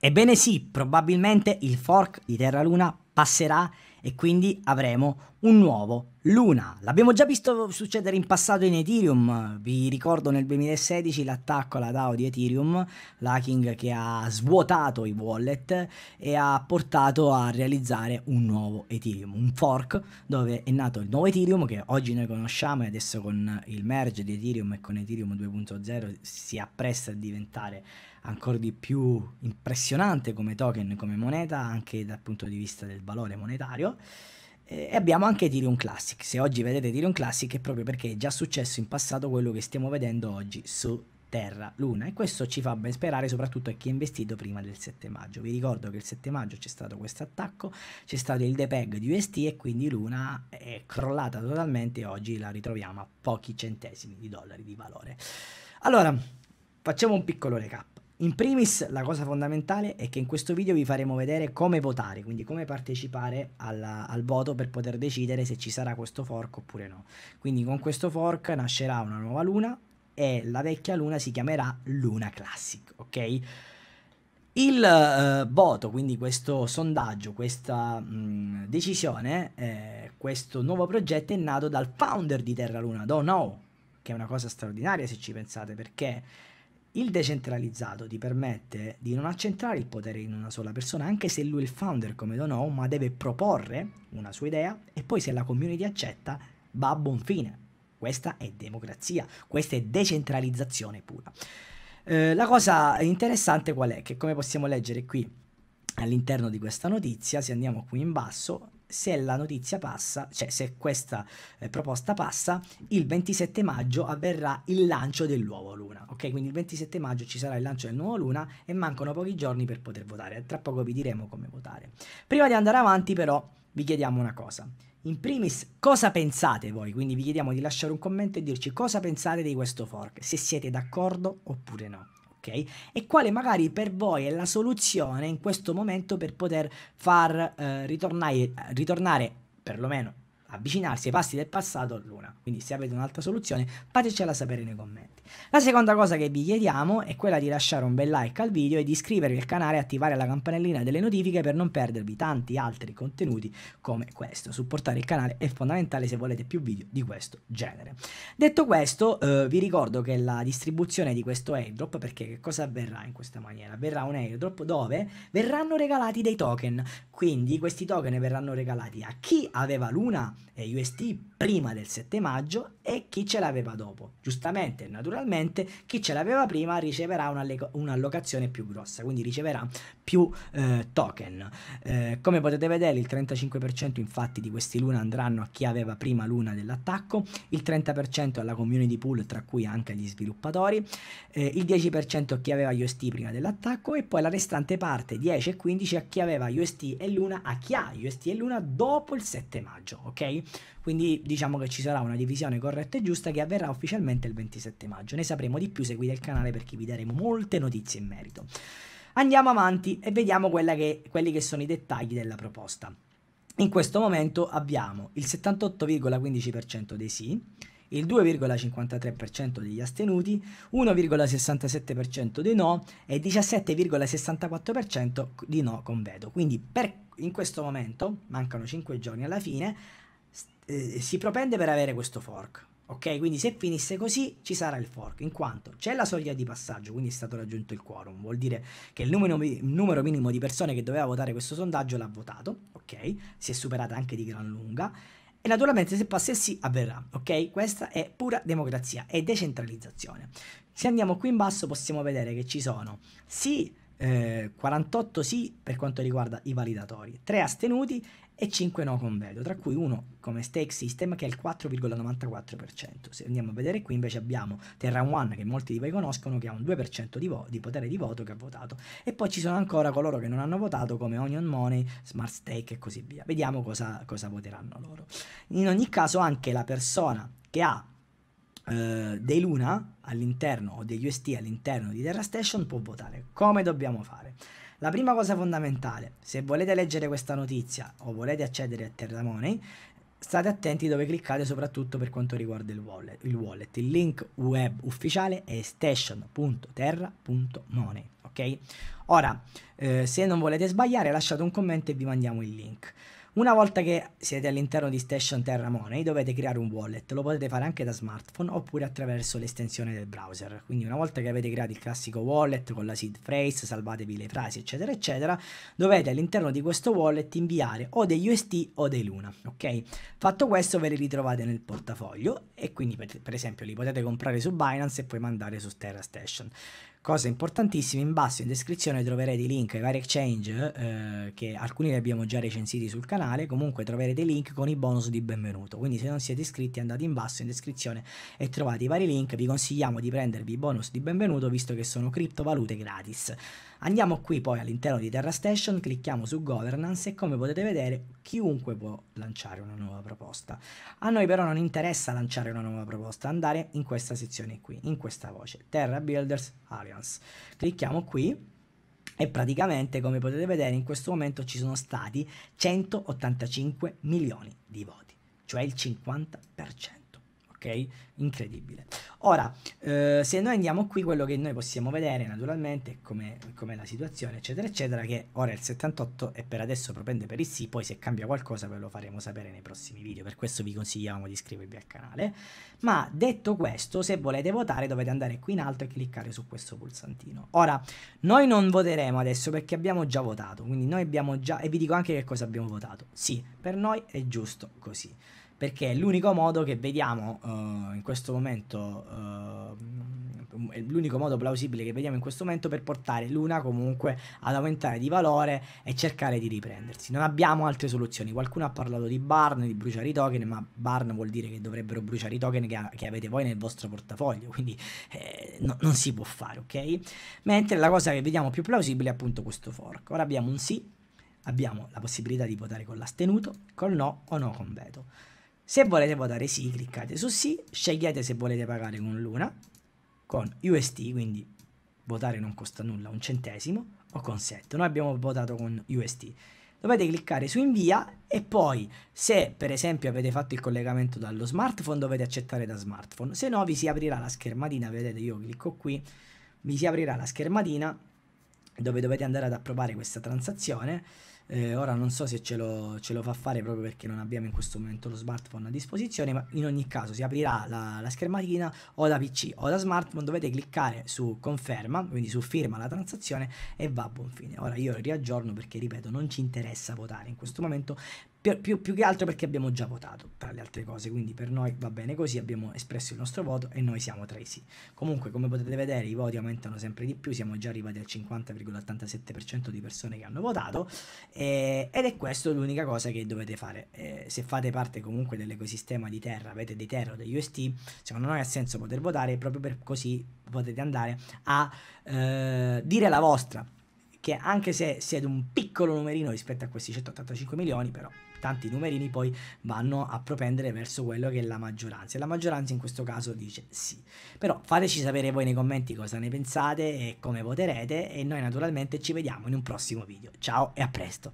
Ebbene sì, probabilmente il fork di Terra Luna passerà e quindi avremo un nuovo Luna. L'abbiamo già visto succedere in passato in Ethereum, vi ricordo nel 2016 l'attacco alla DAO di Ethereum, l'hacking che ha svuotato i wallet e ha portato a realizzare un nuovo Ethereum, un fork dove è nato il nuovo Ethereum che oggi noi conosciamo e adesso con il merge di Ethereum e con Ethereum 2.0 si appresta a diventare ancora di più impressionante come token, come moneta, anche dal punto di vista del valore monetario. E abbiamo anche Ethereum Classic. Se oggi vedete Ethereum Classic è proprio perché è già successo in passato quello che stiamo vedendo oggi su Terra Luna e questo ci fa ben sperare soprattutto a chi ha investito prima del 7 maggio. Vi ricordo che il 7 maggio c'è stato questo attacco, c'è stato il depeg di UST e quindi Luna è crollata totalmente e oggi la ritroviamo a pochi centesimi di dollari di valore. Allora, facciamo un piccolo recap. In primis la cosa fondamentale è che in questo video vi faremo vedere come votare, quindi come partecipare alla, al voto per poter decidere se ci sarà questo fork oppure no. Quindi con questo fork nascerà una nuova luna e la vecchia luna si chiamerà Luna Classic, ok? Il eh, voto, quindi questo sondaggio, questa mh, mm, decisione, eh, questo nuovo progetto è nato dal founder di Terra Luna, Don No, che è una cosa straordinaria se ci pensate perché il decentralizzato ti permette di non accentrare il potere in una sola persona, anche se lui è il founder come Dono, ma deve proporre una sua idea e poi se la community accetta va a buon fine. Questa è democrazia, questa è decentralizzazione pura. Eh, la cosa interessante qual è? Che come possiamo leggere qui all'interno di questa notizia, se andiamo qui in basso, se la notizia passa, cioè se questa eh, proposta passa, il 27 maggio avverrà il lancio del nuovo Luna. Ok, quindi il 27 maggio ci sarà il lancio del nuovo Luna e mancano pochi giorni per poter votare. Tra poco vi diremo come votare. Prima di andare avanti, però, vi chiediamo una cosa. In primis, cosa pensate voi? Quindi vi chiediamo di lasciare un commento e dirci cosa pensate di questo fork, se siete d'accordo oppure no ok? E quale magari per voi è la soluzione in questo momento per poter far eh, ritornare, ritornare perlomeno avvicinarsi ai passi del passato Luna. Quindi se avete un'altra soluzione fatecela sapere nei commenti. La seconda cosa che vi chiediamo è quella di lasciare un bel like al video e di iscrivervi al canale e attivare la campanellina delle notifiche per non perdervi tanti altri contenuti come questo. Supportare il canale è fondamentale se volete più video di questo genere. Detto questo eh, vi ricordo che la distribuzione di questo airdrop perché che cosa avverrà in questa maniera? Verrà un airdrop dove verranno regalati dei token, quindi questi token verranno regalati a chi aveva l'una eh, UST prima del 7 maggio e chi ce l'aveva dopo. Giustamente, naturalmente, chi ce l'aveva prima riceverà un'allocazione più grossa, quindi riceverà più eh, token. Eh, come potete vedere, il 35% infatti di questi luna andranno a chi aveva prima luna dell'attacco, il 30% alla community pool, tra cui anche agli sviluppatori, eh, il 10% a chi aveva UST prima dell'attacco e poi la restante parte, 10 e 15, a chi aveva UST e luna, a chi ha UST e luna dopo il 7 maggio, ok? Quindi diciamo che ci sarà una divisione corretta e giusta che avverrà ufficialmente il 27 maggio. Ne sapremo di più, seguite il canale perché vi daremo molte notizie in merito. Andiamo avanti e vediamo che, quelli che sono i dettagli della proposta. In questo momento abbiamo il 78,15% dei sì, il 2,53% degli astenuti, 1,67% dei no e 17,64% di no con veto. Quindi per, in questo momento, mancano 5 giorni alla fine, eh, si propende per avere questo fork. Ok, quindi se finisse così ci sarà il fork, in quanto c'è la soglia di passaggio, quindi è stato raggiunto il quorum, vuol dire che il numero, numero, minimo di persone che doveva votare questo sondaggio l'ha votato, ok, si è superata anche di gran lunga, e naturalmente se passa il sì avverrà, ok, questa è pura democrazia è decentralizzazione. Se andiamo qui in basso possiamo vedere che ci sono sì 48 eh, sì per quanto riguarda i validatori, 3 astenuti e 5 no con veto, tra cui uno come stake system che è il 4,94%. Se andiamo a vedere qui invece abbiamo Terra One che molti di voi conoscono che ha un 2% di, vo- di potere di voto che ha votato e poi ci sono ancora coloro che non hanno votato come Onion Money, Smart Stake e così via. Vediamo cosa, cosa voteranno loro. In ogni caso anche la persona che ha eh, dei Luna all'interno o degli UST all'interno di Terra Station può votare. Come dobbiamo fare? La prima cosa fondamentale, se volete leggere questa notizia o volete accedere a Terra Money, state attenti dove cliccate soprattutto per quanto riguarda il wallet. Il, wallet. il link web ufficiale è station.terra.money, ok? Ora, eh, se non volete sbagliare lasciate un commento e vi mandiamo il link. Una volta che siete all'interno di Station Terra Money dovete creare un wallet, lo potete fare anche da smartphone oppure attraverso l'estensione del browser. Quindi una volta che avete creato il classico wallet con la seed phrase, salvatevi le frasi eccetera eccetera, dovete all'interno di questo wallet inviare o degli UST o dei Luna, ok? Fatto questo ve li ritrovate nel portafoglio e quindi per esempio li potete comprare su Binance e poi mandare su Terra Station. Cosa importantissima, in basso in descrizione troverete i link ai vari exchange, eh, che alcuni li abbiamo già recensiti sul canale, comunque troverete i link con i bonus di benvenuto, quindi se non siete iscritti andate in basso in descrizione e trovate i vari link, vi consigliamo di prendervi i bonus di benvenuto visto che sono criptovalute gratis. Andiamo qui poi all'interno di Terra Station, clicchiamo su Governance e come potete vedere chiunque può lanciare una nuova proposta. A noi però non interessa lanciare una nuova proposta, andare in questa sezione qui, in questa voce, Terra Builders Area tutorials. Clicchiamo qui e praticamente come potete vedere in questo momento ci sono stati 185 milioni di voti, cioè il 50%, ok? Incredibile. Ora, eh, se noi andiamo qui, quello che noi possiamo vedere naturalmente è come la situazione, eccetera, eccetera, che ora il 78 e per adesso propende per il sì, poi se cambia qualcosa ve lo faremo sapere nei prossimi video, per questo vi consigliamo di iscrivervi al canale. Ma detto questo, se volete votare dovete andare qui in alto e cliccare su questo pulsantino. Ora, noi non voteremo adesso perché abbiamo già votato, quindi noi abbiamo già, e vi dico anche che cosa abbiamo votato. Sì, per noi è giusto così perché è l'unico modo che vediamo uh, in questo momento uh, è l'unico modo plausibile che vediamo in questo momento per portare Luna comunque ad aumentare di valore e cercare di riprendersi non abbiamo altre soluzioni qualcuno ha parlato di barn di bruciare i token ma barn vuol dire che dovrebbero bruciare i token che, che avete voi nel vostro portafoglio quindi eh, no, non si può fare ok mentre la cosa che vediamo più plausibile è appunto questo fork ora abbiamo un sì abbiamo la possibilità di votare con l'astenuto, col no o no con veto. Se volete votare sì, cliccate su sì, scegliete se volete pagare con Luna, con UST, quindi votare non costa nulla, un centesimo, o con set. Noi abbiamo votato con UST. Dovete cliccare su invia e poi se per esempio avete fatto il collegamento dallo smartphone dovete accettare da smartphone, se no vi si aprirà la schermatina, vedete io clicco qui, vi si aprirà la schermatina dove dovete andare ad approvare questa transazione eh, ora non so se ce lo, ce lo, fa fare proprio perché non abbiamo in questo momento lo smartphone a disposizione, ma in ogni caso si aprirà la, la schermatina o da PC o da smartphone, dovete cliccare su conferma, quindi su firma la transazione e va a buon fine. Ora io riaggiorno perché ripeto non ci interessa votare in questo momento più, più, più, che altro perché abbiamo già votato tra le altre cose, quindi per noi va bene così, abbiamo espresso il nostro voto e noi siamo tra i sì. Comunque come potete vedere i voti aumentano sempre di più, siamo già arrivati al 50,87% di persone che hanno votato eh, ed è questa l'unica cosa che dovete fare. Eh, se fate parte comunque dell'ecosistema di Terra, avete dei Terra o degli UST, secondo noi ha senso poter votare proprio per così potete andare a eh, dire la vostra che anche se siete un piccolo numerino rispetto a questi 185 milioni, però tanti numerini poi vanno a propendere verso quello che è la maggioranza e la maggioranza in questo caso dice sì però fateci sapere voi nei commenti cosa ne pensate e come voterete e noi naturalmente ci vediamo in un prossimo video ciao e a presto